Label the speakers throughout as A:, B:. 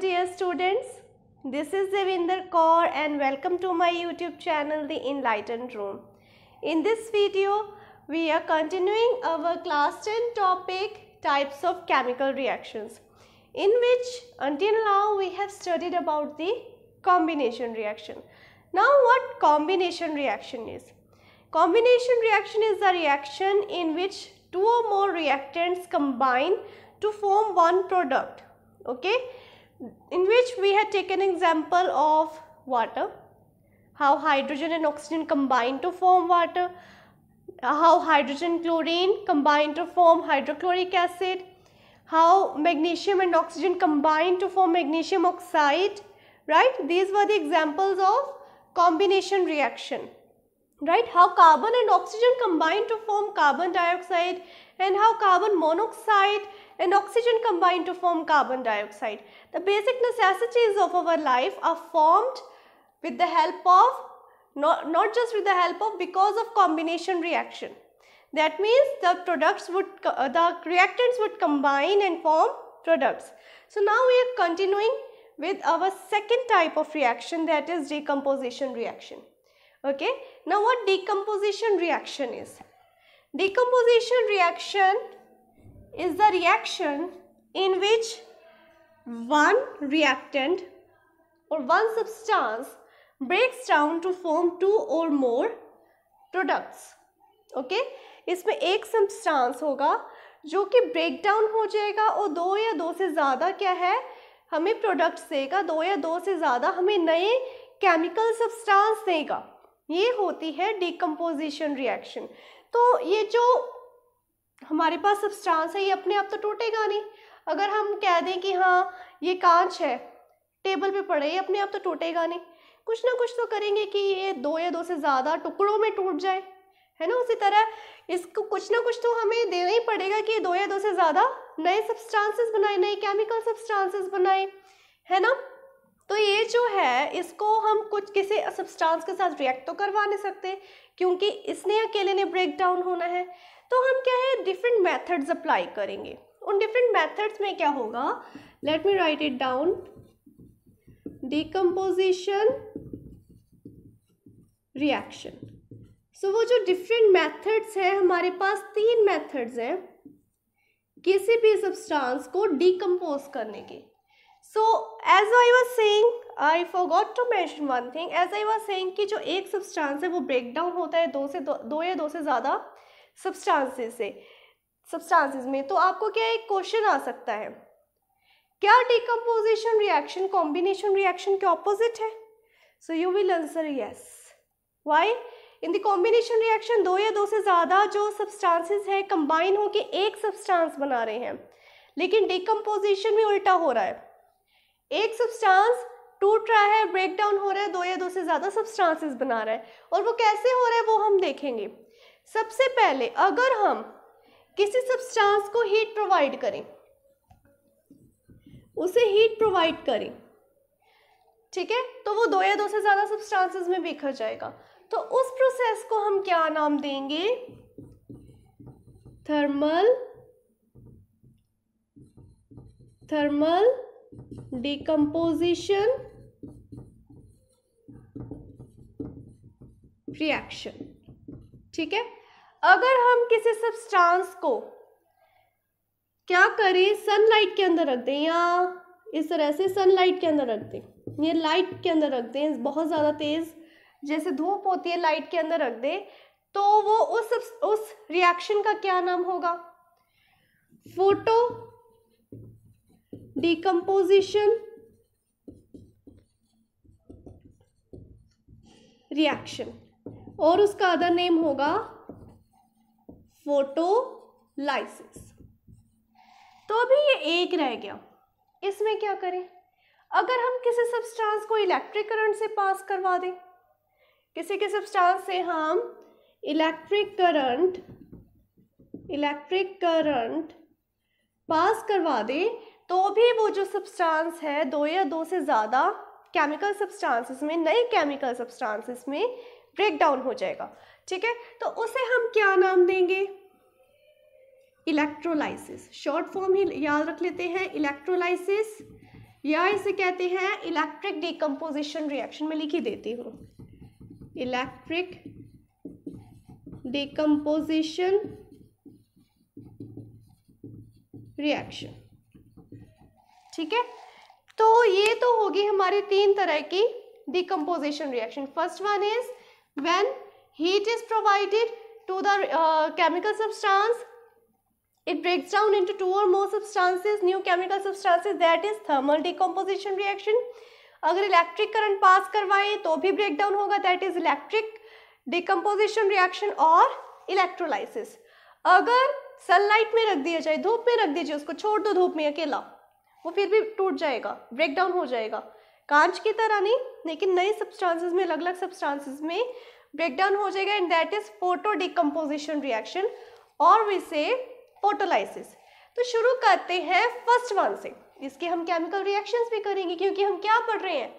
A: dear students. This is Devinder Kaur and welcome to my YouTube channel The Enlightened Room. In this video, we are continuing our class 10 topic types of chemical reactions in which until now we have studied about the combination reaction. Now what combination reaction is? Combination reaction is a reaction in which two or more reactants combine to form one product okay in which we had taken example of water, how hydrogen and oxygen combine to form water, how hydrogen chlorine combine to form hydrochloric acid, how magnesium and oxygen combine to form magnesium oxide, right? These were the examples of combination reaction, right? How carbon and oxygen combine to form carbon dioxide and how carbon monoxide and oxygen combine to form carbon dioxide. The basic necessities of our life are formed with the help of, not, not just with the help of, because of combination reaction. That means the products would, uh, the reactants would combine and form products. So now we are continuing with our second type of reaction that is decomposition reaction. Okay. Now what decomposition reaction is? Decomposition reaction is the reaction in which one reactant or one substance breaks down to form two or more products. Okay इसमें एक substance होगा जो कि break down हो जाएगा और दो या दो से ज़्यादा क्या है हमें प्रोडक्ट्स देगा दो या दो से ज़्यादा हमें नए केमिकल सब्सटेंस देगा ये होती है डिकम्पोजिशन रिएक्शन तो ये जो हमारे पास सब्सटेंस है ये अपने आप तो टूटेगा नहीं अगर हम कह दें कि हाँ ये कांच है टेबल पे पड़े ये अपने आप तो टूटेगा नहीं कुछ ना कुछ तो करेंगे कि ये दो या दो से ज़्यादा टुकड़ों में टूट जाए है ना उसी तरह इसको कुछ ना कुछ तो हमें देना ही पड़ेगा कि दो या दो से ज़्यादा नए सब्सटेंसेस बनाए नए केमिकल सब्सटेंसेस बनाए है ना तो ये जो है इसको हम कुछ किसी सब्सटेंस के साथ रिएक्ट तो करवा नहीं सकते क्योंकि इसने अकेले ने ब्रेक डाउन होना है तो हम क्या है डिफरेंट मेथड्स अप्लाई करेंगे उन डिफरेंट मेथड्स में क्या होगा let me write it down decomposition reaction so वो जो डिफरेंट मेथड्स हैं हमारे पास तीन मेथड्स हैं किसी भी सब्सटेंस को डिकम्पोज करने के so as I was saying I got to mention one thing as I was saying कि जो एक सब्सटेंस है वो ब्रेक डाउन होता है दो से दो, दो या दो से ज़्यादा सब्सटांसेस से सब्सटांसेस में तो आपको क्या एक क्वेश्चन आ सकता है क्या डिकम्पोजिशन रिएक्शन कॉम्बिनेशन रिएक्शन के ऑपोजिट है so you will answer yes why in the combination reaction दो या दो से ज़्यादा जो सब्सटांसेस है कंबाइन होके एक सब्सटांस बना रहे हैं लेकिन डिकम्पोजिशन में उल्टा हो रहा है एक सब्सटांस टूट रहा है ब्रेक डाउन हो रहा है दो या दो से ज़्यादा सब्सटांसेस बना रहा है और वो कैसे हो रहा है वो हम देखेंगे सबसे पहले अगर हम किसी सब्सटेंस को हीट प्रोवाइड करें उसे हीट प्रोवाइड करें ठीक है तो वो दो या दो से ज़्यादा सब्सटेंसेस में बिखर जाएगा तो उस प्रोसेस को हम क्या नाम देंगे थर्मल थर्मल डिकम्पोजिशन रिएक्शन ठीक है अगर हम किसी सब्सटेंस को क्या करें सनलाइट के अंदर रख दें या इस तरह से सनलाइट के अंदर रख दें ये लाइट के अंदर रख दें बहुत ज़्यादा तेज़ जैसे धूप होती है लाइट के अंदर रख दें तो वो उस उस रिएक्शन का क्या नाम होगा फोटो डिकम्पोजिशन रिएक्शन और उसका अदर नेम होगा फोटोलाइसिस तो अभी ये एक रह गया इसमें क्या करें अगर हम किसी सब्सटेंस को इलेक्ट्रिक करंट से पास करवा दें किसी के सब्सटेंस से हम electric current electric current pass करवा दें तो भी वो जो सब्सटेंस है दो या दो से ज़्यादा केमिकल सब्सटेंसेस में नए केमिकल सब्सटेंसेस में ब्रेक डाउन हो जाएगा ठीक है तो उसे हम क्या नाम देंगे इलेक्ट्रोलाइसिस शॉर्ट फॉर्म ही याद रख लेते हैं इलेक्ट्रोलाइसिस या इसे कहते हैं इलेक्ट्रिक डिकम्पोजिशन रिएक्शन में लिखी देती हूँ इलेक्ट्रिक डिकम्पोजिशन रिएक्शन ठीक है तो ये तो होगी हमारी तीन तरह की decomposition reaction first one is when heat is provided to the chemical substance It breaks down into two or more substances, new chemical substances that is thermal decomposition reaction. agar electric current pass karwaye तो भी breakdown होगा that is electric decomposition reaction और electrolysis अगर sunlight में रख दिया जाए धूप में रख दीजिए उसको छोड़ दो धूप में अकेला वो फिर भी टूट जाएगा ब्रेकडाउन हो जाएगा कांच की तरह नहीं लेकिन नए सब्सटेंसेस में अलग अलग सब्सटेंसेस में ब्रेकडाउन हो जाएगा and that is photo decomposition reaction और से फोटोलाइसिस तो शुरू करते हैं फर्स्ट वन से इसके हम केमिकल रिएक्शंस भी करेंगे क्योंकि हम क्या पढ़ रहे हैं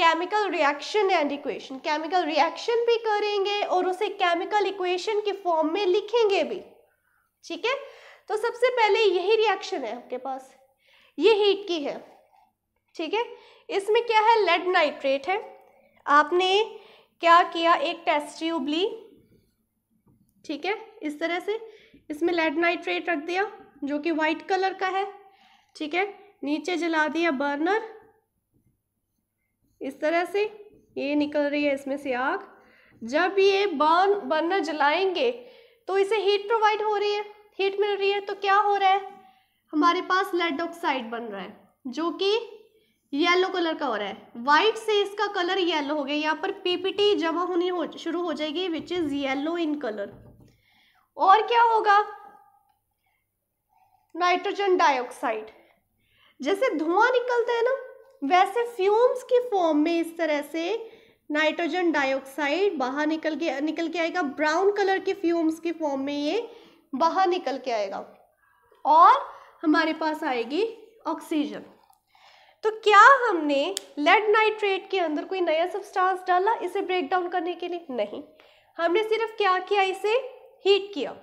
A: chemical reaction and equation chemical reaction भी करेंगे और उसे केमिकल इक्वेशन के फॉर्म में लिखेंगे भी ठीक है तो सबसे पहले यही रिएक्शन है आपके पास ये हीट की है ठीक है इसमें क्या है लेड नाइट्रेट है आपने क्या किया एक टेस्ट ट्यूब ली ठीक है इस तरह से इसमें लेड नाइट्रेट रख दिया जो कि वाइट कलर का है ठीक है नीचे जला दिया बर्नर इस तरह से ये निकल रही है इसमें से आग जब ये बर्न बर्नर जलाएंगे तो इसे हीट प्रोवाइड हो रही है हीट मिल रही है तो क्या हो रहा है हमारे पास लेड ऑक्साइड बन रहा है जो कि येलो कलर का हो रहा है वाइट से इसका कलर येलो हो गया यहाँ पर पीपीटी जमा होनी हो शुरू हो जाएगी which is yellow in colour और क्या होगा नाइट्रोजन डाइऑक्साइड जैसे धुआं निकलता है ना वैसे फ्यूम्स की फॉर्म में इस तरह से नाइट्रोजन डाइऑक्साइड बाहर निकल के निकल के आएगा ब्राउन कलर के फ्यूम्स की फॉर्म में ये बाहर निकल के आएगा और हमारे पास आएगी ऑक्सीजन तो क्या हमने लेड नाइट्रेट के अंदर कोई नया सब्सटेंस डाला इसे ब्रेक डाउन करने के लिए नहीं हमने सिर्फ क्या किया इसे हीट किया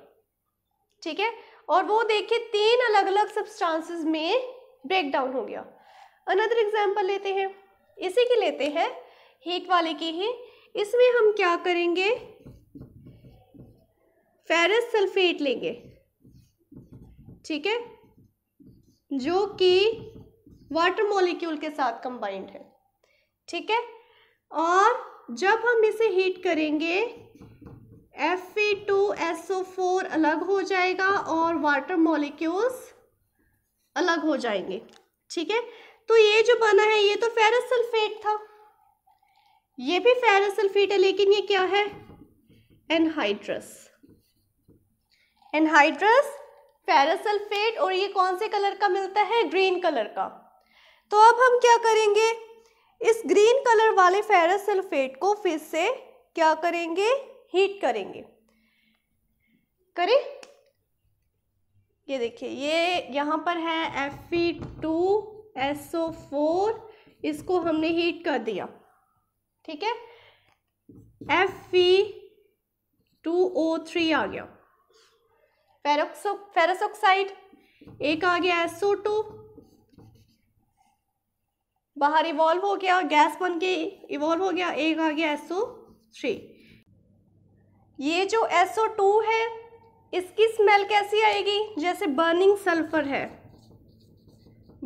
A: ठीक है और वो देखिए तीन अलग अलग सब्सटेंसेस में ब्रेक डाउन हो गया अनदर एग्जांपल लेते हैं इसी की लेते हैं हीट वाले की ही इसमें हम क्या करेंगे फेरस सल्फेट लेंगे ठीक है जो कि वाटर मॉलिक्यूल के साथ कंबाइंड है ठीक है और जब हम इसे हीट करेंगे F A two S O four अलग हो जाएगा और वाटर मॉलिक्यूल्स अलग हो जाएंगे ठीक है तो ये जो बना है ये तो फेरस सल्फेट था ये भी फेरस सल्फेट है लेकिन ये क्या है एनहाइड्रस एनहाइड्रस फेरस सल्फेट और ये कौन से कलर का मिलता है ग्रीन कलर का तो अब हम क्या करेंगे इस ग्रीन कलर वाले फेरस सल्फेट को फिर से क्या करेंगे हीट करेंगे करें ये देखिए ये यहाँ पर है F two S O four इसको हमने हीट कर दिया ठीक है एफ टू ओ थ्री आ गया फेरोक्सो फेरस ऑक्साइड एक आ गया एसओ टू बाहर इवॉल्व हो गया गैस बन के इवॉल्व हो गया एक आ गया एसओ थ्री ये जो SO2 है इसकी स्मेल कैसी आएगी जैसे बर्निंग सल्फर है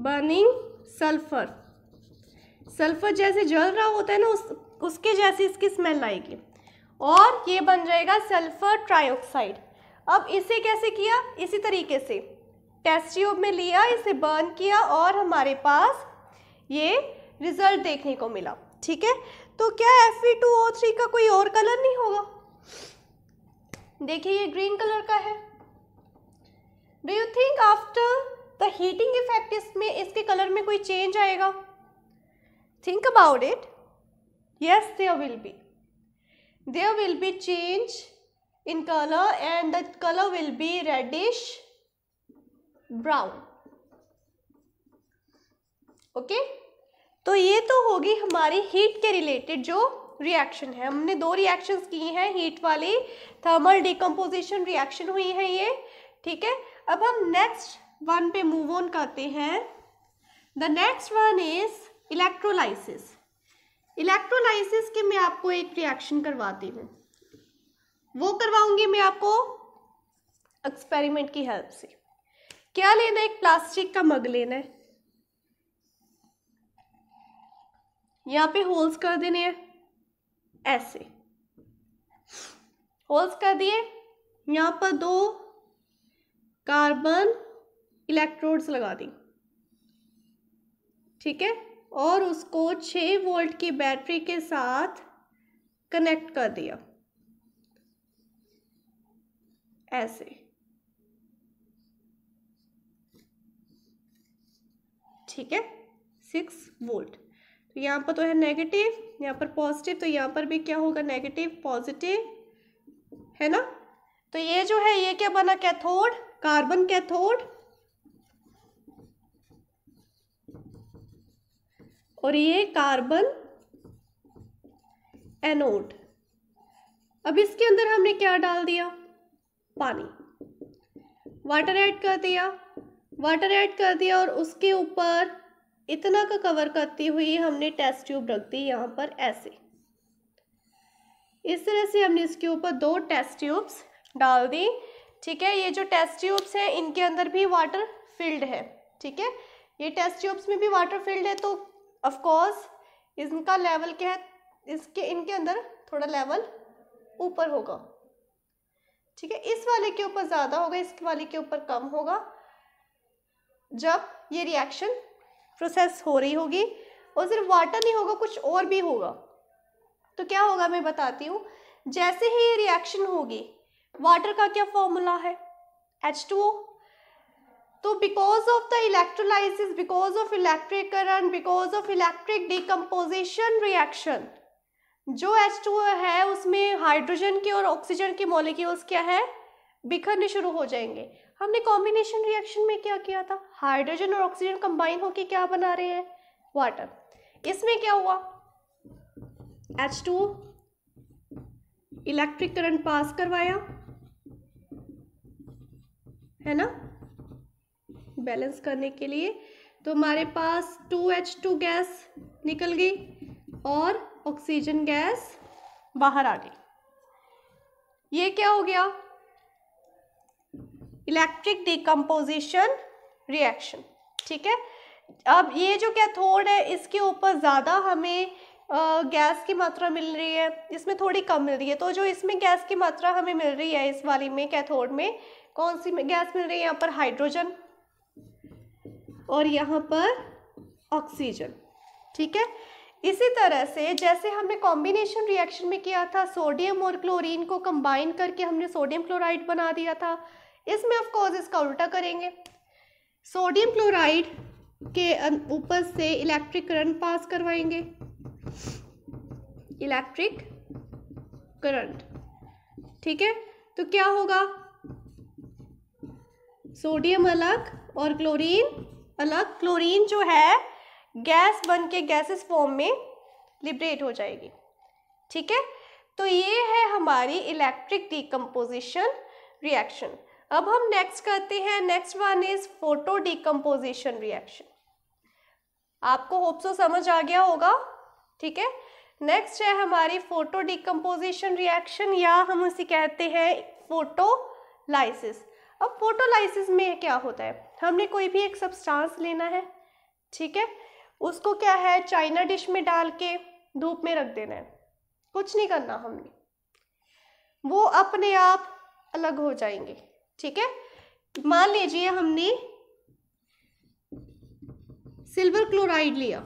A: बर्निंग सल्फर सल्फर जैसे जल रहा होता है ना उस उसके जैसे इसकी स्मेल आएगी और ये बन जाएगा सल्फर ट्राईऑक्साइड अब इसे कैसे किया इसी तरीके से टेस्ट ट्यूब में लिया इसे बर्न किया और हमारे पास ये रिजल्ट देखने को मिला ठीक है तो क्या Fe2O3 का कोई और कलर नहीं होगा देखिए ये ग्रीन कलर का है do you think after the heating effect इसमें इसके कलर में कोई चेंज आएगा think about it yes there will be there will be change in colour and the colour will be reddish brown okay तो ये तो होगी हमारी हीट के रिलेटेड जो रिएक्शन है हमने दो रिएक्शंस की हैं हीट वाली थर्मल डिकम्पोजिशन रिएक्शन हुई है ये ठीक है अब हम नेक्स्ट वन पे मूव ऑन करते हैं the next one is electrolysis electrolysis के मैं आपको एक रिएक्शन करवाती हूँ वो करवाऊंगी मैं आपको एक्सपेरिमेंट की हेल्प से क्या लेना है एक प्लास्टिक का मग लेना है यहाँ पे होल्स कर देने हैं ऐसे होल्स कर दिए यहाँ पर दो कार्बन इलेक्ट्रोड्स लगा दी ठीक है और उसको छः वोल्ट की बैटरी के साथ कनेक्ट कर दिया ऐसे ठीक है सिक्स वोल्ट तो यहाँ पर तो है नेगेटिव यहाँ पर पॉजिटिव तो यहाँ पर भी क्या होगा नेगेटिव पॉजिटिव है ना तो ये जो है ये क्या बना कैथोड कार्बन कैथोड और ये कार्बन एनोड अब इसके अंदर हमने क्या डाल दिया पानी वाटर ऐड कर दिया वाटर ऐड कर दिया और उसके ऊपर इतना का कवर करती हुई हमने टेस्ट ट्यूब रख दी यहाँ पर ऐसे इस तरह से हमने इसके ऊपर दो टेस्ट ट्यूब्स डाल दी ठीक है ये जो टेस्ट ट्यूब्स हैं इनके अंदर भी वाटर फिल्ड है ठीक है ये टेस्ट ट्यूब्स में भी वाटर फिल्ड है तो ऑफकोर्स इनका लेवल क्या है इसके इनके अंदर थोड़ा लेवल ऊपर होगा ठीक है इस वाले के ऊपर ज़्यादा होगा इस वाले के ऊपर कम होगा जब ये रिएक्शन प्रोसेस हो रही होगी और सिर्फ वाटर नहीं होगा कुछ और भी होगा तो क्या होगा मैं बताती हूँ जैसे ही रिएक्शन होगी वाटर का क्या फॉर्मूला है एच टू ओ तो because of the electrolysis because of electric current because of electric decomposition reaction जो एच टू है उसमें हाइड्रोजन के और ऑक्सीजन के मॉलिक्यूल्स क्या है बिखरने शुरू हो जाएंगे हमने कॉम्बिनेशन रिएक्शन में क्या किया था हाइड्रोजन और ऑक्सीजन कंबाइन होकर क्या बना रहे हैं वाटर इसमें क्या हुआ H two electric current pass करवाया है ना बैलेंस करने के लिए तो हमारे पास टू एच टू गैस निकल गई और ऑक्सीजन गैस बाहर आ गई ये क्या हो गया इलेक्ट्रिक डिकम्पोजिशन रिएक्शन ठीक है अब ये जो कैथोड है इसके ऊपर ज़्यादा हमें गैस की मात्रा मिल रही है इसमें थोड़ी कम मिल रही है तो जो इसमें गैस की मात्रा हमें मिल रही है इस वाली में कैथोड में कौन सी गैस मिल रही है यहाँ पर हाइड्रोजन और यहाँ पर ऑक्सीजन ठीक है इसी तरह से जैसे हमने कॉम्बिनेशन रिएक्शन में किया था सोडियम और क्लोरीन को कंबाइन करके हमने सोडियम क्लोराइड बना दिया था इसमें ऑफ कोर्स इसका उल्टा करेंगे सोडियम क्लोराइड के अं, ऊपर से इलेक्ट्रिक करंट पास करवाएंगे इलेक्ट्रिक करंट ठीक है तो क्या होगा सोडियम अलग और क्लोरीन अलग क्लोरीन जो है गैस बन के गैसेस फॉर्म में लिबरेट हो जाएगी ठीक है तो ये है हमारी इलेक्ट्रिक डिकम्पोजिशन रिएक्शन अब हम नेक्स्ट करते हैं next one is photo decomposition reaction आपको होप्सो समझ आ गया होगा ठीक है नेक्स्ट है हमारी फोटो डिकम्पोजिशन रिएक्शन या हम उसे कहते हैं फोटोलाइसिस अब फोटोलाइसिस में क्या होता है हमने कोई भी एक सब्सटेंस लेना है ठीक है उसको क्या है चाइना डिश में डाल के धूप में रख देना है कुछ नहीं करना हमने वो अपने आप अलग हो जाएंगे ठीक है मान लीजिए हमने सिल्वर क्लोराइड लिया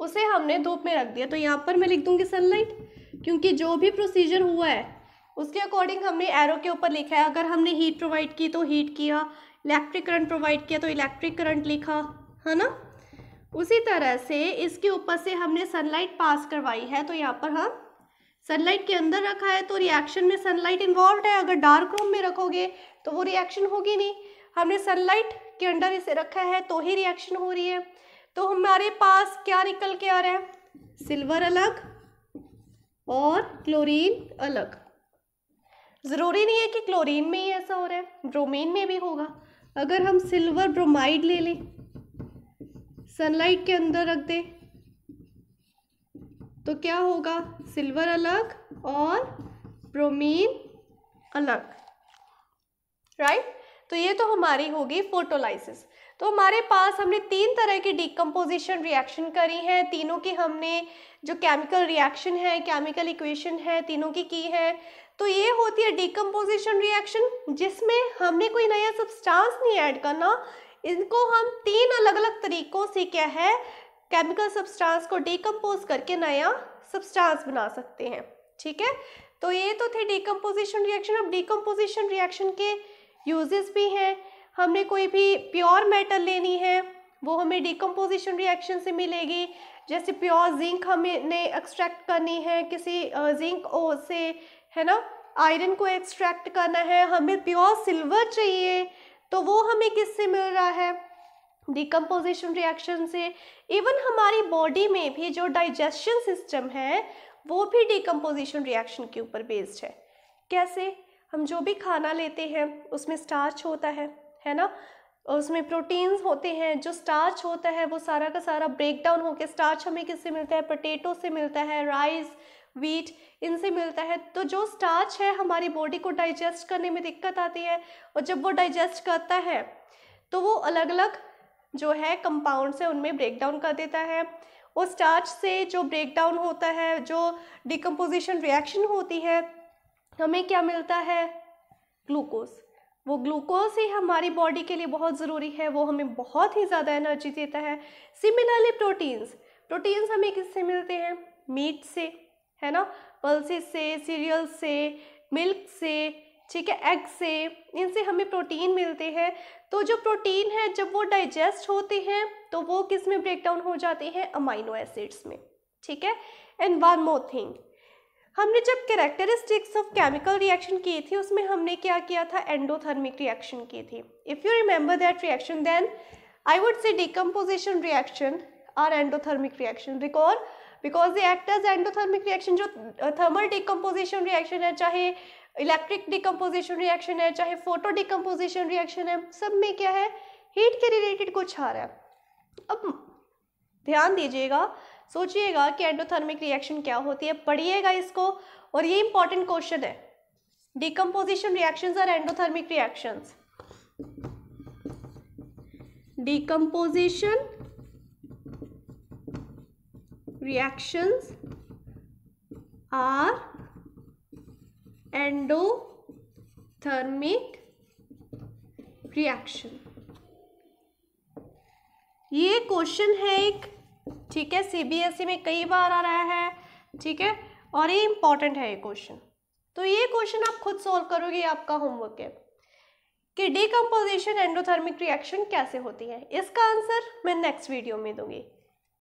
A: उसे हमने धूप में रख दिया तो यहाँ पर मैं लिख दूंगी सनलाइट क्योंकि जो भी प्रोसीजर हुआ है उसके अकॉर्डिंग हमने एरो के ऊपर लिखा है अगर हमने हीट प्रोवाइड की तो हीट किया इलेक्ट्रिक करंट प्रोवाइड किया तो इलेक्ट्रिक करंट लिखा है ना उसी तरह से इसके ऊपर से हमने सनलाइट पास करवाई है तो यहाँ पर हम सनलाइट के अंदर रखा है तो रिएक्शन में सनलाइट इन्वॉल्व है अगर डार्क रूम में रखोगे तो वो रिएक्शन होगी नहीं हमने सनलाइट के अंडर इसे रखा है तो ही रिएक्शन हो रही है तो हमारे पास क्या निकल के आ रहा है सिल्वर अलग और क्लोरीन अलग ज़रूरी नहीं है कि क्लोरीन में ही ऐसा हो रहा है ब्रोमीन में भी होगा अगर हम सिल्वर ब्रोमाइड ले लें सनलाइट के अंदर रख दें तो क्या होगा सिल्वर अलग और ब्रोमीन अलग राइट right? तो ये तो हमारी होगी फोटोलाइसिस तो हमारे पास हमने तीन तरह की डिकम्पोजिशन रिएक्शन करी हैं तीनों की हमने जो केमिकल रिएक्शन है केमिकल इक्वेशन है तीनों की की है तो ये होती है डिकम्पोजिशन रिएक्शन जिसमें हमने कोई नया सब्सटेंस नहीं ऐड करना इनको हम तीन अलग अलग तरीकों से क्या है केमिकल सब्सटेंस को डिकम्पोज करके नया सब्सटेंस बना सकते हैं ठीक है तो ये तो थे डिकम्पोजिशन रिएक्शन अब डिकम्पोजिशन रिएक्शन के यूजेस भी हैं हमने कोई भी प्योर मेटल लेनी है वो हमें डिकम्पोजिशन रिएक्शन से मिलेगी जैसे प्योर जिंक हमें एक्सट्रैक्ट करनी है किसी जिंक ओ से है ना आयरन को एक्सट्रैक्ट करना है हमें प्योर सिल्वर चाहिए तो वो हमें किससे मिल रहा है डिकम्पोजिशन रिएक्शन से इवन हमारी बॉडी में भी जो डाइजेशन सिस्टम है वो भी डिकम्पोजिशन रिएक्शन के ऊपर बेस्ड है कैसे हम जो भी खाना लेते हैं उसमें स्टार्च होता है है ना उसमें प्रोटीन्स होते हैं जो स्टार्च होता है वो सारा का सारा ब्रेक डाउन होकर स्टार्च हमें किससे मिलता है पोटेटो से मिलता है राइस वीट इनसे मिलता है तो जो स्टार्च है हमारी बॉडी को डाइजेस्ट करने में दिक्कत आती है और जब वो डाइजेस्ट करता है तो वो अलग अलग जो है कंपाउंड से उनमें ब्रेक डाउन कर देता है और स्टार्च से जो ब्रेक डाउन होता है जो डिकम्पोजिशन रिएक्शन होती है हमें क्या मिलता है ग्लूकोज वो ग्लूकोज ही हमारी बॉडी के लिए बहुत ज़रूरी है वो हमें बहुत ही ज़्यादा एनर्जी देता है सिमिलरली प्रोटीन्स प्रोटीन्स हमें किससे मिलते हैं मीट से है ना पल्सेस से सीरियल से मिल्क से ठीक है एग से इनसे हमें प्रोटीन मिलते हैं तो जो प्रोटीन है जब वो डाइजेस्ट होते हैं तो वो किस में ब्रेक डाउन हो जाते हैं अमाइनो एसिड्स में ठीक है एंड वन मोर थिंग हमने जब कैरेक्टरिस्टिक्स ऑफ केमिकल रिएक्शन की थी उसमें हमने क्या किया था एंडोथर्मिक रिएक्शन की थी if you remember that reaction then I would say decomposition reaction are endothermic reaction record because the act as endothermic reaction जो थर्मल डिकम्पोजिशन रिएक्शन है चाहे इलेक्ट्रिक डिकम्पोजिशन रिएक्शन है चाहे फोटो डिकम्पोजिशन रिएक्शन है सब में क्या है हीट के रिलेटेड कुछ आ रहा है अब ध्यान दीजिएगा सोचिएगा कि एंडोथर्मिक रिएक्शन क्या होती है पढ़िएगा इसको और ये इंपॉर्टेंट क्वेश्चन है decomposition reaction are endothermic reaction decomposition reactions are endothermic reaction ये क्वेश्चन है एक ठीक है सीबीएसई e में कई बार आ रहा है ठीक है और ये इंपॉर्टेंट है ये क्वेश्चन तो ये क्वेश्चन आप खुद सॉल्व करोगे आपका होमवर्क है कि डिकम्पोजिशन एंडोथर्मिक रिएक्शन कैसे होती है इसका आंसर मैं नेक्स्ट वीडियो में दूंगी